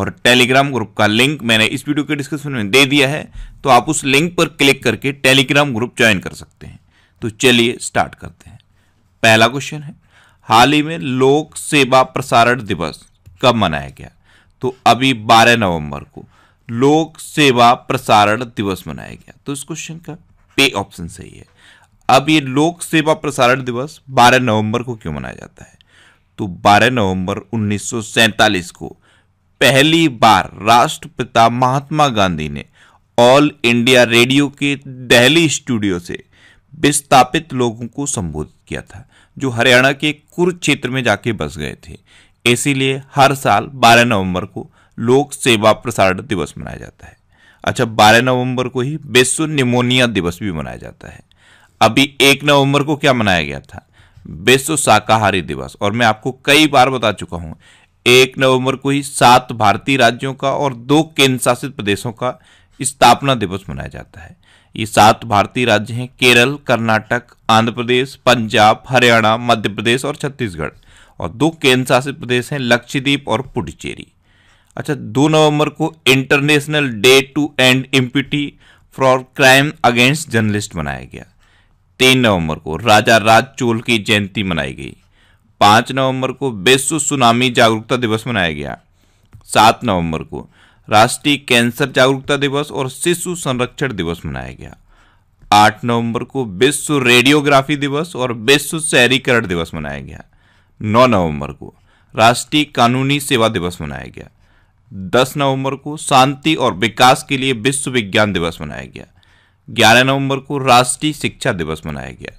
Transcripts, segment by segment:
और Telegram group का link मैंने इस वीडियो के डिस्क्रिप्शन में दे दिया है तो आप उस लिंक पर क्लिक करके टेलीग्राम ग्रुप ज्वाइन कर सकते हैं तो चलिए स्टार्ट करते हैं पहला क्वेश्चन है हाल ही में लोक सेवा प्रसारण दिवस कब मनाया गया तो अभी 12 नवंबर को लोक सेवा प्रसारण दिवस मनाया गया तो इस क्वेश्चन का पे ऑप्शन सही है अब ये लोक सेवा प्रसारण दिवस 12 नवंबर को क्यों मनाया जाता है तो 12 नवंबर उन्नीस को पहली बार राष्ट्रपिता महात्मा गांधी ने ऑल इंडिया रेडियो के दिल्ली स्टूडियो से विस्थापित लोगों को संबोधित किया था जो हरियाणा के कुरुक्षेत्र में जाके बस गए थे इसीलिए हर साल 12 नवंबर को लोक सेवा प्रसारण दिवस मनाया जाता है अच्छा 12 नवंबर को ही विश्व निमोनिया दिवस भी मनाया जाता है अभी एक नवंबर को क्या मनाया गया था विश्व शाकाहारी दिवस और मैं आपको कई बार बता चुका हूं एक नवंबर को ही सात भारतीय राज्यों का और दो केंद्र शासित प्रदेशों का स्थापना दिवस मनाया जाता है ये सात भारतीय राज्य हैं केरल कर्नाटक आंध्र प्रदेश पंजाब हरियाणा मध्य प्रदेश और छत्तीसगढ़ और दो केंद्रशासित प्रदेश हैं लक्षद्वीप और पुडुचेरी अच्छा दो नवंबर को international day to end impunity for crime against journalist मनाया गया तीन नवंबर को राजा राज चोल की जयंती मनाई गई पाँच नवंबर को विश्व सुनामी जागरूकता दिवस मनाया गया सात नवंबर को राष्ट्रीय कैंसर जागरूकता दिवस और शिशु संरक्षण दिवस मनाया गया आठ नवंबर को विश्व रेडियोग्राफी दिवस और विश्व शहरीकरण दिवस मनाया गया नौ नवंबर को राष्ट्रीय कानूनी सेवा दिवस मनाया गया दस नवंबर को शांति और विकास के लिए विश्व विज्ञान दिवस मनाया गया ग्यारह नवंबर को राष्ट्रीय शिक्षा दिवस मनाया गया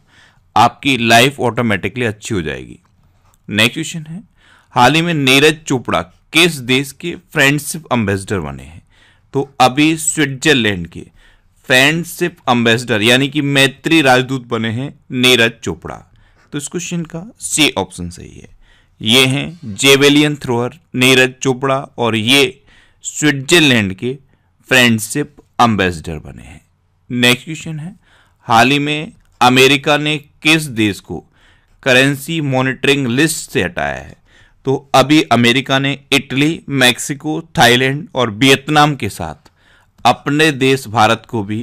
आपकी लाइफ ऑटोमेटिकली अच्छी हो जाएगी नेक्स्ट क्वेश्चन है हाल ही में नीरज चोपड़ा किस देश के फ्रेंडशिप एम्बेसडर बने हैं तो अभी स्विट्जरलैंड के फ्रेंडशिप एम्बेसडर यानी कि मैत्री राजदूत बने हैं नीरज चोपड़ा तो इस क्वेश्चन का सी ऑप्शन सही है ये हैं जेवेलियन थ्रोअर नीरज चोपड़ा और ये स्विट्जरलैंड के फ्रेंडशिप एम्बेसडर बने हैं नेक्स्ट क्वेश्चन है हाल ही में अमेरिका ने किस देश को करेंसी मॉनिटरिंग लिस्ट से हटाया है तो अभी अमेरिका ने इटली मैक्सिको थाईलैंड और वियतनाम के साथ अपने देश भारत को भी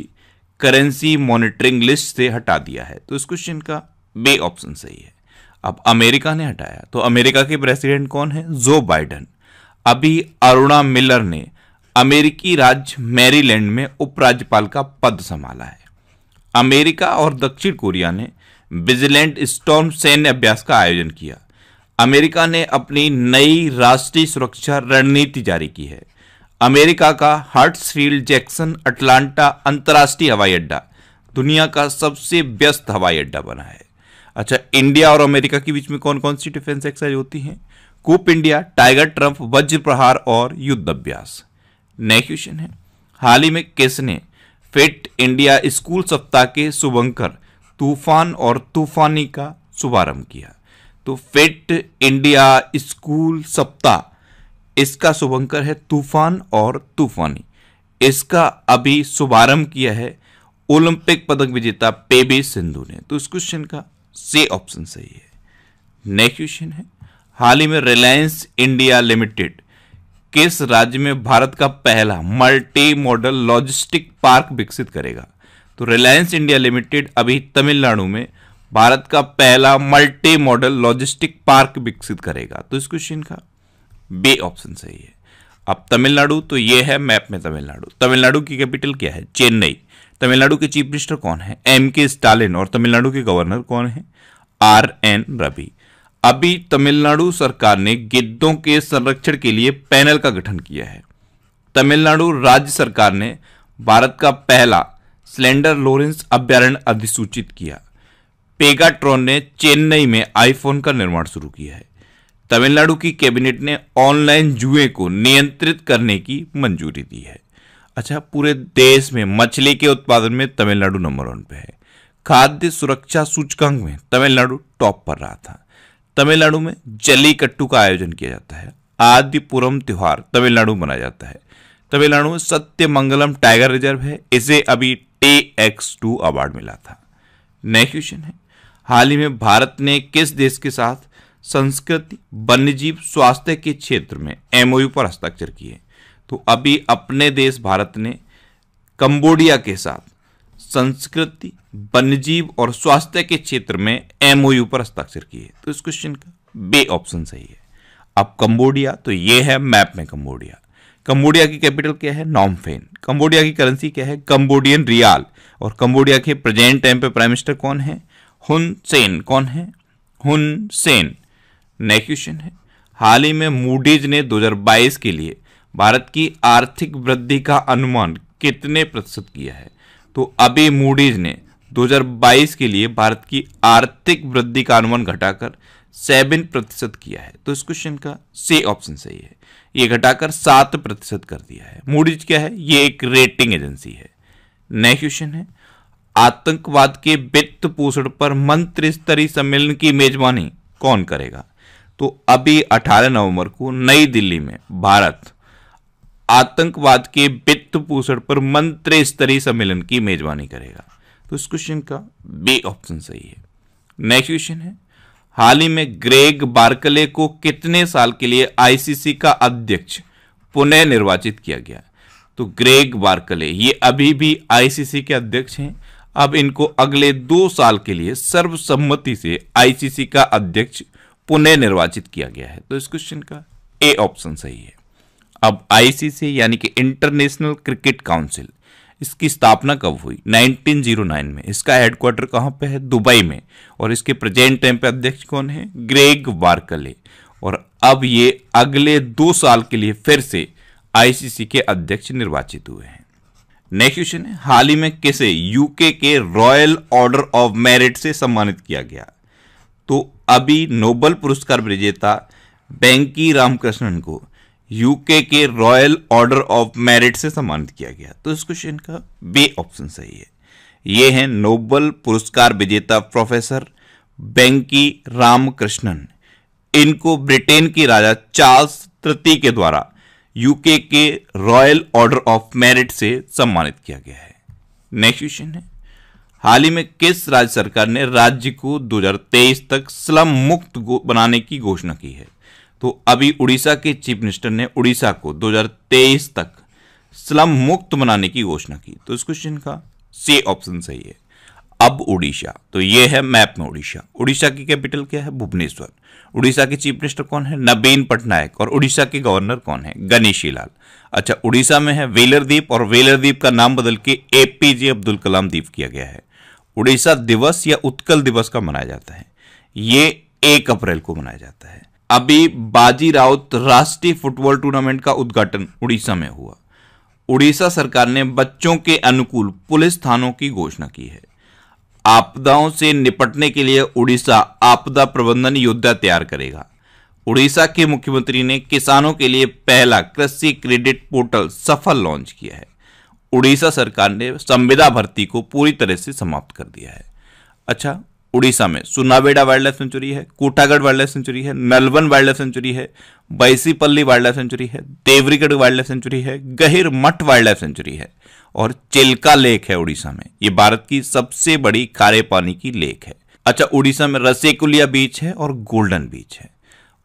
करेंसी मॉनिटरिंग लिस्ट से हटा दिया है तो इस क्वेश्चन का बे ऑप्शन सही है अब अमेरिका ने हटाया तो अमेरिका के प्रेसिडेंट कौन है जो बाइडन अभी अरुणा मिलर ने अमेरिकी राज्य मैरीलैंड में उपराज्यपाल का पद संभाला है अमेरिका और दक्षिण कोरिया ने विजिलेंट स्टॉर्म सैन्य अभ्यास का आयोजन किया अमेरिका ने अपनी नई राष्ट्रीय सुरक्षा रणनीति जारी की है अमेरिका का हार्ट्सफील्ड जैक्सन अटलांटा अंतर्राष्ट्रीय हवाई अड्डा दुनिया का सबसे व्यस्त हवाई अड्डा बना है अच्छा इंडिया और अमेरिका के बीच में कौन कौन सी डिफेंस एक्सरसाइज होती हैं कूप इंडिया टाइगर ट्रंप वज्र प्रहार और युद्ध अभ्यास नए क्वेश्चन है हाल ही में किसने फिट इंडिया स्कूल सप्ताह के शुभंकर तूफान और तूफानी का शुभारंभ किया तो फिट इंडिया स्कूल सप्ताह इसका शुभंकर है तूफान और तूफानी इसका अभी शुभारंभ किया है ओलंपिक पदक विजेता पेबी सिंधु ने तो इस क्वेश्चन का से ऑप्शन सही है नेक्स्ट क्वेश्चन है हाल ही में रिलायंस इंडिया लिमिटेड किस राज्य में भारत का पहला मल्टी मॉडल लॉजिस्टिक पार्क विकसित करेगा तो रिलायंस इंडिया लिमिटेड अभी तमिलनाडु में भारत का पहला मल्टी मॉडल लॉजिस्टिक पार्क विकसित करेगा तो इस क्वेश्चन का बे ऑप्शन सही है अब तमिलनाडु तो ये है मैप में तमिलनाडु तमिलनाडु की कैपिटल क्या है चेन्नई तमिलनाडु के चीफ मिनिस्टर कौन है एम के स्टालिन और तमिलनाडु के गवर्नर कौन है आर एन रवि अभी तमिलनाडु सरकार ने गिद्धों के संरक्षण के लिए पैनल का गठन किया है तमिलनाडु राज्य सरकार ने भारत का पहला स्लेंडर लोरेंस अभ्यारण्य अधिसूचित किया पेगाट्रॉन ने चेन्नई में आईफोन का निर्माण शुरू किया है तमिलनाडु की कैबिनेट ने ऑनलाइन जुए को नियंत्रित करने की मंजूरी दी है अच्छा पूरे देश में मछली के उत्पादन में तमिलनाडु नंबर वन पे है खाद्य सुरक्षा सूचकांक में तमिलनाडु टॉप पर रहा था तमिलनाडु में जली कट्टू का आयोजन किया जाता है आदिपुरम त्यौहार तमिलनाडु मनाया जाता है तमिलनाडु में सत्यमंगलम टाइगर रिजर्व है इसे अभी टे एक्स टू अवार्ड मिला था नेक्स्ट क्वेश्चन है हाल ही में भारत ने किस देश के साथ संस्कृति वन्यजीव स्वास्थ्य के क्षेत्र में एमओयू पर हस्ताक्षर किए तो अभी अपने देश भारत ने कंबोडिया के साथ संस्कृति वन्यजीव और स्वास्थ्य के क्षेत्र में एमओयू पर हस्ताक्षर किए तो इस क्वेश्चन का बे ऑप्शन सही है अब कंबोडिया तो ये है मैप में कंबोडिया कंबोडिया की कैपिटल क्या है नॉमफेन कंबोडिया की करेंसी क्या है कंबोडियन रियाल और कंबोडिया के प्रेजेंट टाइम पे प्राइम मिनिस्टर कौन है हुन सेन कौन है हुन सेन नेक्स्ट क्वेश्चन है हाल ही में मूडीज ने 2022 के लिए भारत की आर्थिक वृद्धि का अनुमान कितने प्रतिशत किया है तो अभी मूडीज ने 2022 के लिए भारत की आर्थिक वृद्धि का अनुमान घटाकर सेवन प्रतिशत किया है तो इस क्वेश्चन का से ऑप्शन सही है ये घटाकर सात प्रतिशत कर दिया है मूडीज क्या है ये एक रेटिंग एजेंसी है नेक्स्ट क्वेश्चन है आतंकवाद के वित्त पोषण पर मंत्री स्तरीय सम्मेलन की मेजबानी कौन करेगा तो अभी 18 नवंबर को नई दिल्ली में भारत आतंकवाद के वित्त पोषण पर मंत्री स्तरीय सम्मेलन की मेजबानी करेगा तो इस क्वेश्चन का बी ऑप्शन सही है नेक्स्ट क्वेश्चन है हाल ही में ग्रेग बार्कले को कितने साल के लिए आईसीसी का अध्यक्ष पुनः निर्वाचित किया गया तो ग्रेग बार्कले ये अभी भी आईसीसी के अध्यक्ष हैं अब इनको अगले दो साल के लिए सर्वसम्मति से आईसीसी का अध्यक्ष पुनः निर्वाचित किया गया है तो इस क्वेश्चन का ए ऑप्शन सही है अब आईसीसी यानी कि इंटरनेशनल क्रिकेट काउंसिल इसकी स्थापना कब हुई 1909 में इसका हेडक्वार्टर कहाँ पे है दुबई में और इसके प्रेजेंट टाइम पे अध्यक्ष कौन है ग्रेग वार्कले और अब ये अगले दो साल के लिए फिर से आईसीसी के अध्यक्ष निर्वाचित हुए हैं नेक्स्ट क्वेश्चन है हाल ही में किसे यूके के रॉयल ऑर्डर ऑफ मेरिट से सम्मानित किया गया तो अभी नोबल पुरस्कार विजेता बैंकी रामकृष्णन को यूके के रॉयल ऑर्डर ऑफ मेरिट से सम्मानित किया गया तो इस क्वेश्चन का बी ऑप्शन सही है ये है नोबल पुरस्कार विजेता प्रोफेसर बैंकी रामकृष्णन इनको ब्रिटेन के राजा चार्ल्स तृतीय के द्वारा यूके के रॉयल ऑर्डर ऑफ मेरिट से सम्मानित किया गया है नेक्स्ट क्वेश्चन है हाल ही में किस राज्य सरकार ने राज्य को 2023 तक स्लम मुक्त बनाने की घोषणा की है तो अभी उड़ीसा के चीफ मिनिस्टर ने उड़ीसा को 2023 तक स्लम मुक्त बनाने की घोषणा की तो इस क्वेश्चन का सी ऑप्शन सही है अब उड़ीसा तो ये है मैप में उड़ीसा उड़ीसा की कैपिटल क्या है भुवनेश्वर उड़ीसा के चीफ मिनिस्टर कौन है नबीन पटनायक और उड़ीसा के गवर्नर कौन है गणेशी लाल अच्छा उड़ीसा में है वेलर द्वीप और वेलर द्वीप का नाम बदल के एपीजे अब्दुल कलाम द्वीप किया गया है उड़ीसा दिवस या उत्कल दिवस का मनाया जाता है ये एक अप्रैल को मनाया जाता है अभी बाजी राउत राष्ट्रीय फुटबॉल टूर्नामेंट का उद्घाटन उड़ीसा में हुआ उड़ीसा सरकार ने बच्चों के अनुकूल पुलिस थानों की घोषणा की है आपदाओं से निपटने के लिए उड़ीसा आपदा प्रबंधन योद्धा तैयार करेगा उड़ीसा के मुख्यमंत्री ने किसानों के लिए पहला कृषि क्रेडिट पोर्टल सफल लॉन्च किया है उड़ीसा सरकार ने संविदा भर्ती को पूरी तरह से समाप्त कर दिया है अच्छा उड़ीसा में सुनावेडा वाइल्ड लाइफ सेंचुरी है कोटागढ़ वाइल्ड लाइफ सेंचुरी है मेलबर्न वाइल्ड लाइफ सेंचुरी है बैसीपल्ली वाइल्ड लाइफ सेंचुरी है देवरीगढ़ वाइल्ड लाइफ सेंचुरी है गहिर मठ वाइल्ड लाइफ सेंचुरी है और चिल्का लेक है उड़ीसा में ये भारत की सबसे बड़ी खारे पानी की लेक है अच्छा उड़ीसा में रसेकुलिया बीच है और गोल्डन बीच है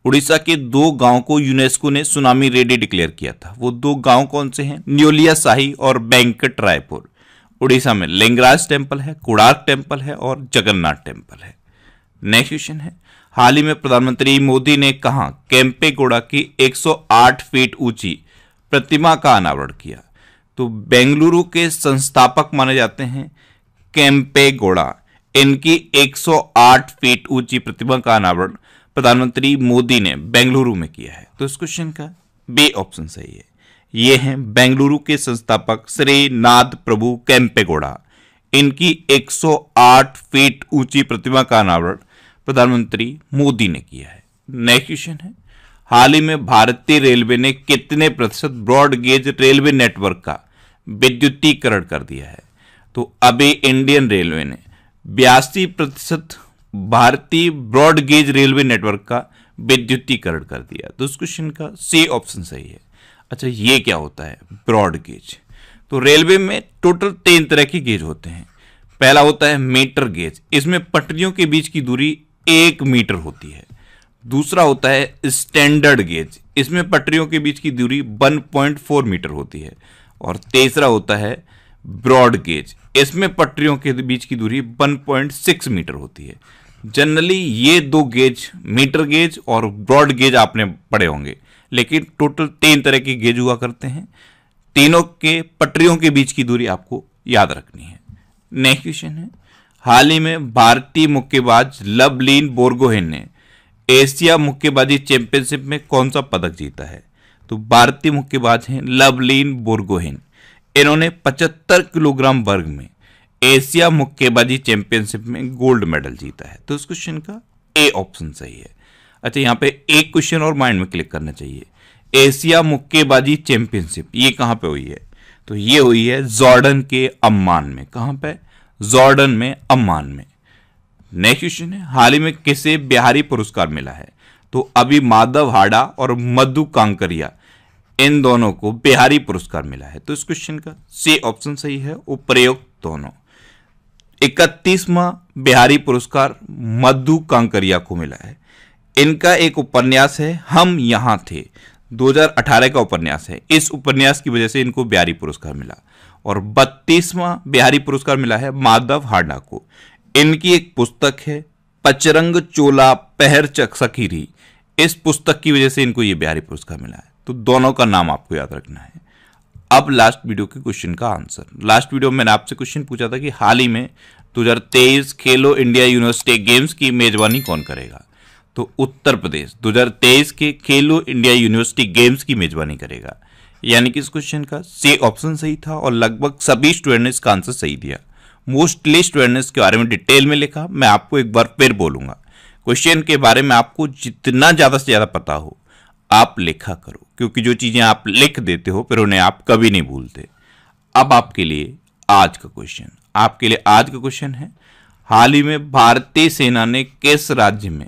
उड़ीसा के दो गांव को यूनेस्को ने सुनामी रेडी डिक्लेयर किया था वो दो गांव कौन से हैं न्योलिया शाही और बैंकट रायपुर उड़ीसा में लिंगराज टेम्पल है कुड़ार्क टेम्पल है और जगन्नाथ टेम्पल है नेक्स्ट क्वेश्चन है हाल ही में प्रधानमंत्री मोदी ने कहा कैंपे गोड़ा की 108 फीट ऊंची प्रतिमा का अनावरण किया तो बेंगलुरु के संस्थापक माने जाते हैं कैंपे गोड़ा इनकी 108 फीट ऊंची प्रतिमा का अनावरण प्रधानमंत्री मोदी ने बेंगलुरु में किया है तो इस क्वेश्चन का बी ऑप्शन सही है ये हैं बेंगलुरु के संस्थापक श्री नाद प्रभु कैंपेगोड़ा इनकी 108 फीट ऊंची प्रतिमा का अनावरण प्रधानमंत्री मोदी ने किया है नेक्स्ट क्वेश्चन है हाल ही में भारतीय रेलवे ने कितने प्रतिशत ब्रॉड गेज रेलवे नेटवर्क का विद्युतीकरण कर दिया है तो अभी इंडियन रेलवे ने बयासी प्रतिशत भारतीय ब्रॉडगेज रेलवे नेटवर्क का विद्युतीकरण कर दिया तो उस क्वेश्चन का सी ऑप्शन सही है अच्छा ये क्या होता है ब्रॉड गेज तो रेलवे में टोटल तीन तरह के गेज होते हैं पहला होता है मीटर गेज इसमें पटरियों के बीच की दूरी एक मीटर होती है दूसरा होता है स्टैंडर्ड गेज इसमें पटरियों के बीच की दूरी 1.4 मीटर होती है और तीसरा होता है ब्रॉड गेज इसमें पटरियों के बीच की दूरी 1.6 मीटर होती है जनरली ये दो गेज मीटर गेज और ब्रॉड गेज आपने पढ़े होंगे लेकिन टोटल तीन तरह के गेज हुआ करते हैं तीनों के पटरियों के बीच की दूरी आपको याद रखनी है नेक्स्ट क्वेश्चन है हाल ही में भारतीय मुक्केबाज लवलीन बोरगोहेन ने एशिया मुक्केबाजी चैंपियनशिप में कौन सा पदक जीता है तो भारतीय मुक्केबाज हैं लवलीन बोरगोहेन इन्होंने 75 किलोग्राम वर्ग में एशिया मुक्केबाजी चैंपियनशिप में गोल्ड मेडल जीता है तो इस क्वेश्चन का ए ऑप्शन सही है अच्छा यहाँ पे एक क्वेश्चन और माइंड में क्लिक करना चाहिए एशिया मुक्केबाजी चैंपियनशिप ये कहाँ पे हुई है तो ये हुई है जॉर्डन के अम्मान में कहाँ पे जॉर्डन में अम्मान में नेक्स्ट क्वेश्चन है हाल ही में किसे बिहारी पुरस्कार मिला है तो अभी माधव हाडा और मधु कांकरिया इन दोनों को बिहारी पुरस्कार मिला है तो इस क्वेश्चन का सी ऑप्शन सही है उपयुक्त दोनों इकतीसवा बिहारी पुरस्कार मधु कांकरिया को मिला है इनका एक उपन्यास है हम यहां थे 2018 का उपन्यास है इस उपन्यास की वजह से इनको बिहारी पुरस्कार मिला और बत्तीसवां बिहारी पुरस्कार मिला है माधव हाडा को इनकी एक पुस्तक है पचरंग चोला पहर चक सकीरी इस पुस्तक की वजह से इनको ये बिहारी पुरस्कार मिला है तो दोनों का नाम आपको याद रखना है अब लास्ट वीडियो के क्वेश्चन का आंसर लास्ट वीडियो में मैंने आपसे क्वेश्चन पूछा था कि हाल ही में 2023 खेलो इंडिया यूनिवर्सिटी गेम्स की मेजबानी कौन करेगा तो उत्तर प्रदेश 2023 के खेलो इंडिया यूनिवर्सिटी गेम्स की मेजबानी करेगा यानी कि इस क्वेश्चन का सी ऑप्शन सही था और लगभग सभी स्टूडेंट ने इसका आंसर सही दिया मोस्टली स्टूडेंट ने इसके बारे में डिटेल में लिखा मैं आपको एक बार फिर बोलूंगा क्वेश्चन के बारे में आपको जितना ज़्यादा से ज़्यादा पता हो आप लिखा करो क्योंकि जो चीज़ें आप लिख देते हो फिर उन्हें आप कभी नहीं भूलते अब आपके लिए आज का क्वेश्चन आपके लिए आज का क्वेश्चन है हाल ही में भारतीय सेना ने किस राज्य में